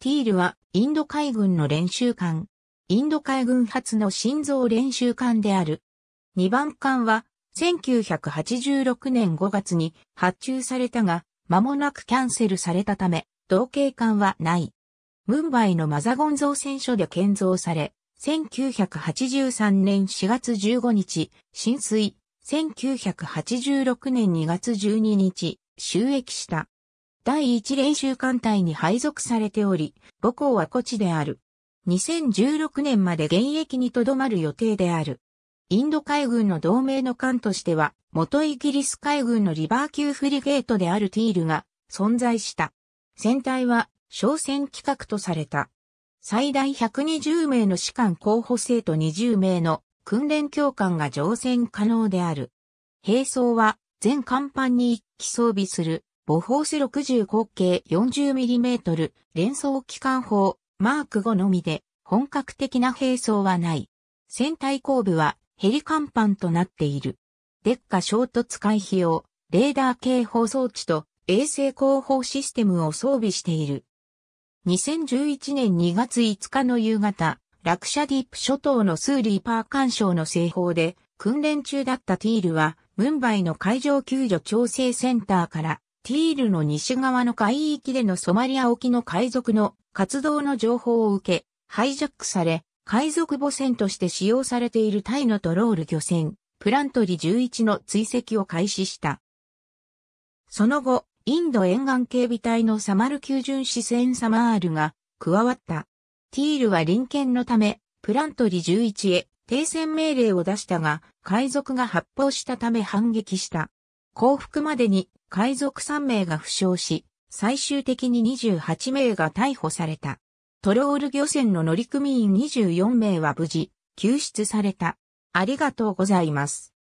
ティールはインド海軍の練習艦。インド海軍初の心臓練習艦である。2番艦は1986年5月に発注されたが、間もなくキャンセルされたため、同型艦はない。ムンバイのマザゴン造船所で建造され、1983年4月15日、浸水、1986年2月12日、収益した。第1練習艦隊に配属されており、母校は古地である。2016年まで現役にとどまる予定である。インド海軍の同盟の艦としては、元イギリス海軍のリバー級フリゲートであるティールが存在した。船体は商船規格とされた。最大120名の士官候補生と20名の訓練教官が乗船可能である。兵装は全甲板に一機装備するボフォース60口径 40mm 連装機関砲マーク5のみで本格的な兵装はない。船体後部はヘリ甲板となっている。デッカ衝突回避用、レーダー警報装置と衛星広報システムを装備している。2011年2月5日の夕方、ラクシャディープ諸島のスーリーパー干渉の製法で訓練中だったティールは、ムンバイの海上救助調整センターからティールの西側の海域でのソマリア沖の海賊の活動の情報を受け、ハイジャックされ、海賊母船として使用されているタイのトロール漁船、プラントリ11の追跡を開始した。その後、インド沿岸警備隊のサマル級巡視船サマールが加わった。ティールは臨検のため、プラントリ11へ停戦命令を出したが、海賊が発砲したため反撃した。降伏までに海賊3名が負傷し、最終的に28名が逮捕された。トロール漁船の乗組員24名は無事、救出された。ありがとうございます。